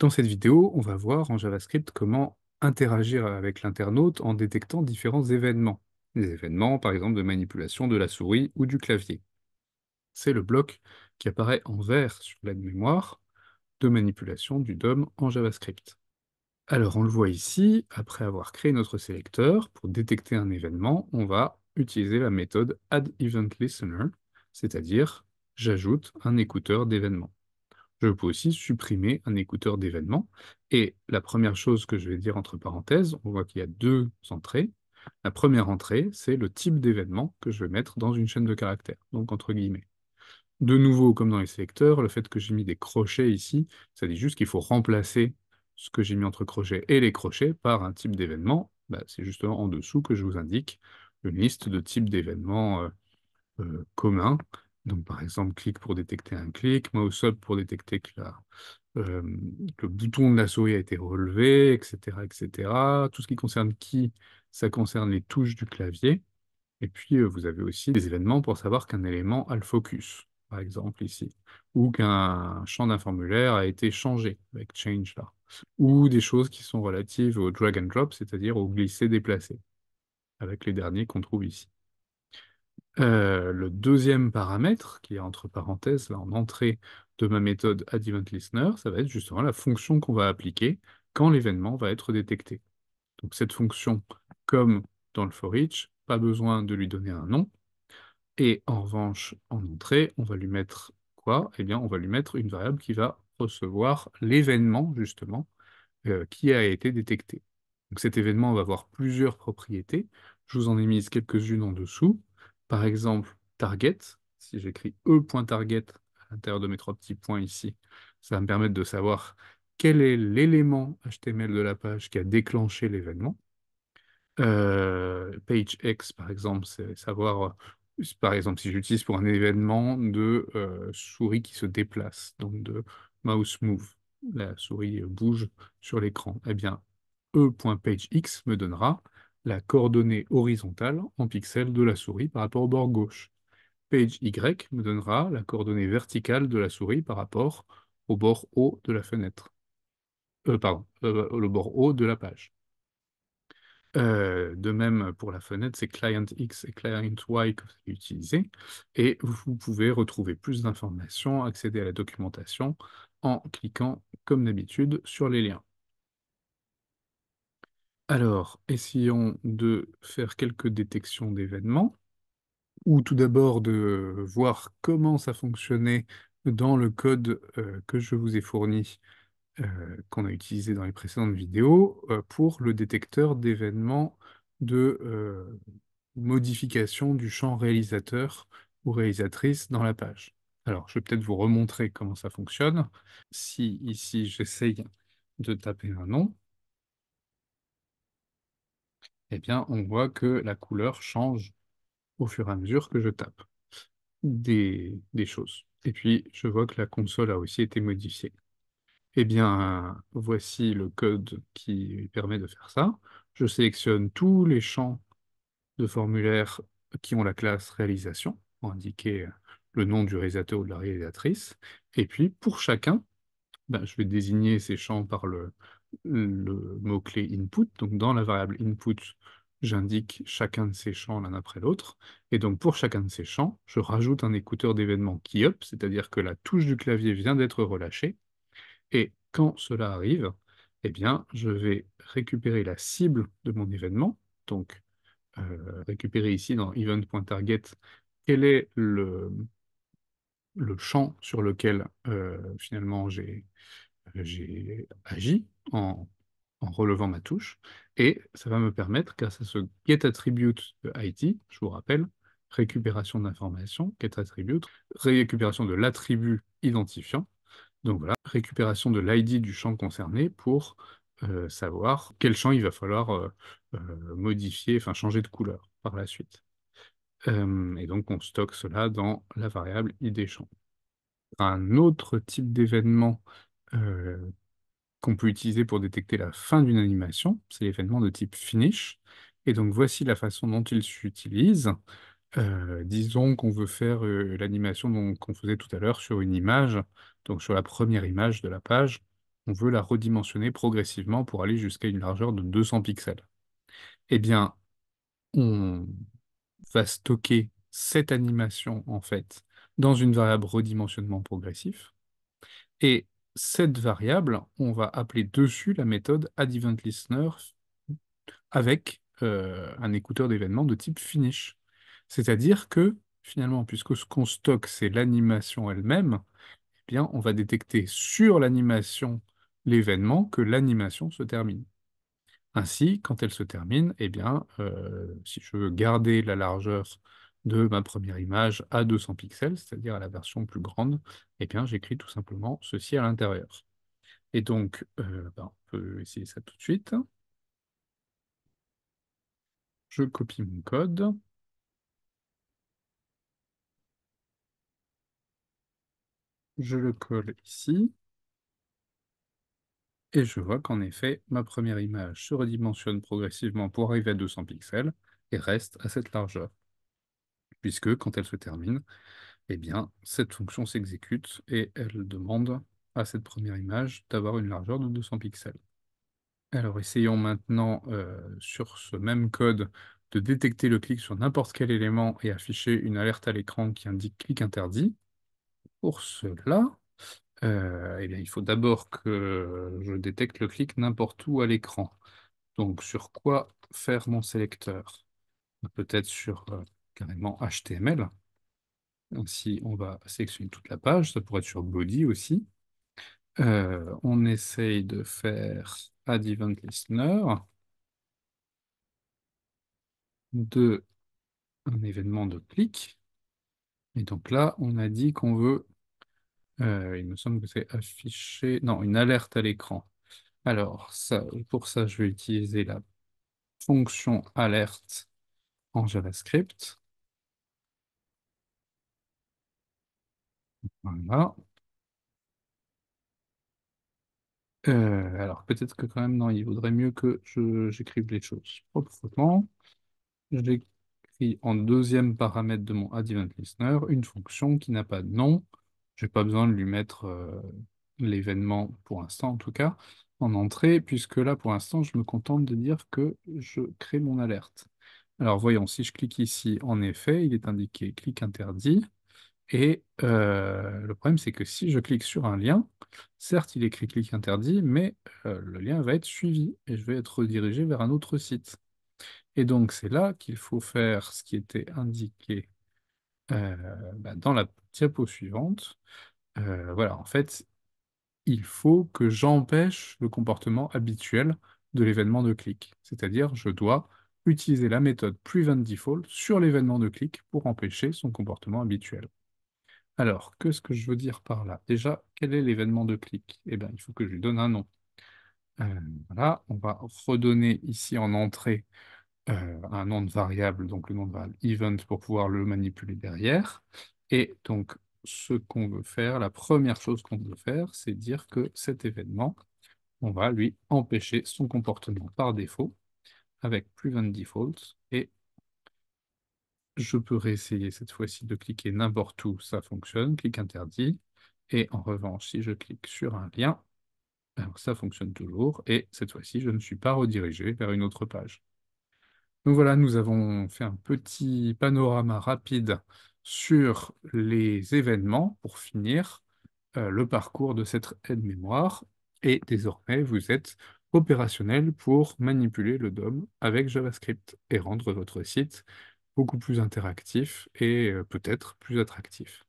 Dans cette vidéo, on va voir en JavaScript comment interagir avec l'internaute en détectant différents événements. Des événements, par exemple, de manipulation de la souris ou du clavier. C'est le bloc qui apparaît en vert sur l'aide mémoire de manipulation du DOM en JavaScript. Alors, on le voit ici, après avoir créé notre sélecteur, pour détecter un événement, on va utiliser la méthode addEventListener, c'est-à-dire j'ajoute un écouteur d'événements je peux aussi supprimer un écouteur d'événements. Et la première chose que je vais dire entre parenthèses, on voit qu'il y a deux entrées. La première entrée, c'est le type d'événement que je vais mettre dans une chaîne de caractères, donc entre guillemets. De nouveau, comme dans les sélecteurs, le fait que j'ai mis des crochets ici, ça dit juste qu'il faut remplacer ce que j'ai mis entre crochets et les crochets par un type d'événement. Bah, c'est justement en dessous que je vous indique une liste de types d'événements euh, euh, communs donc, par exemple, clic pour détecter un clic, mouse up pour détecter euh, que, le bouton de la souris a été relevé, etc., etc. Tout ce qui concerne qui, ça concerne les touches du clavier. Et puis, euh, vous avez aussi des événements pour savoir qu'un élément a le focus, par exemple ici, ou qu'un champ d'un formulaire a été changé avec change là, ou des choses qui sont relatives au drag and drop, c'est-à-dire au glisser-déplacer, avec les derniers qu'on trouve ici. Euh, le deuxième paramètre, qui est entre parenthèses, là, en entrée de ma méthode AddEventListener, ça va être justement la fonction qu'on va appliquer quand l'événement va être détecté. Donc cette fonction, comme dans le for each, pas besoin de lui donner un nom. Et en revanche, en entrée, on va lui mettre quoi Eh bien, on va lui mettre une variable qui va recevoir l'événement, justement, euh, qui a été détecté. Donc cet événement va avoir plusieurs propriétés. Je vous en ai mis quelques-unes en dessous par exemple, target, si j'écris e.target à l'intérieur de mes trois petits points ici, ça va me permettre de savoir quel est l'élément HTML de la page qui a déclenché l'événement. Euh, page X, par exemple, c'est savoir, euh, par exemple, si j'utilise pour un événement de euh, souris qui se déplace, donc de mouse move, la souris bouge sur l'écran, eh bien, e.pagex me donnera la coordonnée horizontale en pixels de la souris par rapport au bord gauche. Page Y me donnera la coordonnée verticale de la souris par rapport au bord haut de la fenêtre. Euh, euh, le bord haut de la page. Euh, de même pour la fenêtre, c'est client X et client Y que vous allez utiliser. Et vous pouvez retrouver plus d'informations, accéder à la documentation en cliquant, comme d'habitude, sur les liens. Alors, essayons de faire quelques détections d'événements, ou tout d'abord de voir comment ça fonctionnait dans le code euh, que je vous ai fourni, euh, qu'on a utilisé dans les précédentes vidéos, euh, pour le détecteur d'événements de modification du champ réalisateur ou réalisatrice dans la page. Alors, je vais peut-être vous remontrer comment ça fonctionne. Si ici, j'essaye de taper un nom, eh bien, on voit que la couleur change au fur et à mesure que je tape des, des choses. Et puis, je vois que la console a aussi été modifiée. Eh bien, voici le code qui permet de faire ça. Je sélectionne tous les champs de formulaire qui ont la classe réalisation, pour indiquer le nom du réalisateur ou de la réalisatrice. Et puis, pour chacun, bah, je vais désigner ces champs par le, mot-clé input. Donc dans la variable input, j'indique chacun de ces champs l'un après l'autre. Et donc pour chacun de ces champs, je rajoute un écouteur d'événement qui up, c'est-à-dire que la touche du clavier vient d'être relâchée. Et quand cela arrive, eh bien, je vais récupérer la cible de mon événement. Donc euh, récupérer ici dans event.target quel est le, le champ sur lequel euh, finalement j'ai agi en, relevant ma touche, et ça va me permettre, grâce à ce getAttribute de je vous rappelle, récupération d'informations, getAttribute, récupération de l'attribut identifiant, donc voilà, récupération de l'ID du champ concerné pour euh, savoir quel champ il va falloir euh, modifier, enfin changer de couleur par la suite et donc, on stocke cela dans la variable idChamp. Un autre type d'événement qu'on peut utiliser pour détecter la fin d'une animation, c'est l'événement de type finish. Et donc, voici la façon dont il s'utilise. disons qu'on veut faire l'animation qu'on faisait tout à l'heure sur une image, donc sur la première image de la page. On veut la redimensionner progressivement pour aller jusqu'à une largeur de 200 pixels. Eh bien, on va stocker cette animation, en fait, dans une variable redimensionnement progressif. Et cette variable, on va appeler dessus la méthode addEventListener avec euh, un écouteur d'événements de type finish. C'est-à-dire que, finalement, puisque ce qu'on stocke, c'est l'animation elle-même, eh bien, on va détecter sur l'animation l'événement que l'animation se termine. Ainsi, quand elle se termine, eh bien, euh, si je veux garder la largeur de ma première image à 200 pixels, c'est-à-dire à la version plus grande, eh bien, j'écris tout simplement ceci à l'intérieur. Et donc, euh, ben, on peut essayer ça tout de suite. Je copie mon code. Je le colle ici. Et je vois qu'en effet, ma première image se redimensionne progressivement pour arriver à 200 pixels et reste à cette largeur. Puisque quand elle se termine, eh bien, cette fonction s'exécute et elle demande à cette première image d'avoir une largeur de 200 pixels. Alors essayons maintenant euh, sur ce même code de détecter le clic sur n'importe quel élément et afficher une alerte à l'écran qui indique clic interdit. Pour cela, euh, eh il faut d'abord que je détecte le clic n'importe où à l'écran. Donc, sur quoi faire mon sélecteur Peut-être sur euh, carrément HTML. Si on va sélectionner toute la page, ça pourrait être sur Body aussi. Euh, on essaye de faire Add Event Listener de un événement de clic. Et donc là, on a dit qu'on veut euh, il me semble que c'est affiché. Non, une alerte à l'écran. Alors, pour ça, je vais utiliser la fonction alerte en JavaScript. Voilà. Euh, alors, peut-être que quand même, non, il vaudrait mieux que j'écrive les choses proprement. Je l'écris en deuxième paramètre de mon add event listener, une fonction qui n'a pas de nom, j'ai pas besoin de lui mettre euh, l'événement pour l'instant en tout cas en entrée, puisque là pour l'instant je me contente de dire que je crée mon alerte. Alors voyons, si je clique ici, en effet, il est indiqué clic interdit. Et euh, le problème, c'est que si je clique sur un lien, certes, il écrit clic interdit, mais euh, le lien va être suivi et je vais être redirigé vers un autre site. Et donc, c'est là qu'il faut faire ce qui était indiqué euh, bah, dans la diapo suivante, euh, voilà, en fait, il faut que j'empêche le comportement habituel de l'événement de clic. C'est-à-dire, je dois utiliser la méthode prevent default sur l'événement de clic pour empêcher son comportement habituel. Alors, qu'est-ce que je veux dire par là Déjà, quel est l'événement de clic Eh bien, il faut que je lui donne un nom. Euh, voilà, on va redonner ici en entrée euh, un nom de variable, donc le nom de variable event, pour pouvoir le manipuler derrière. Et donc, ce qu'on veut faire, la première chose qu'on veut faire, c'est dire que cet événement, on va lui empêcher son comportement par défaut avec prevent default et je peux réessayer cette fois-ci de cliquer n'importe où ça fonctionne, clic interdit. Et en revanche, si je clique sur un lien, ça fonctionne toujours. Et cette fois-ci, je ne suis pas redirigé vers une autre page voilà, nous avons fait un petit panorama rapide sur les événements pour finir euh, le parcours de cette aide-mémoire. Et désormais, vous êtes opérationnel pour manipuler le DOM avec JavaScript et rendre votre site beaucoup plus interactif et euh, peut-être plus attractif.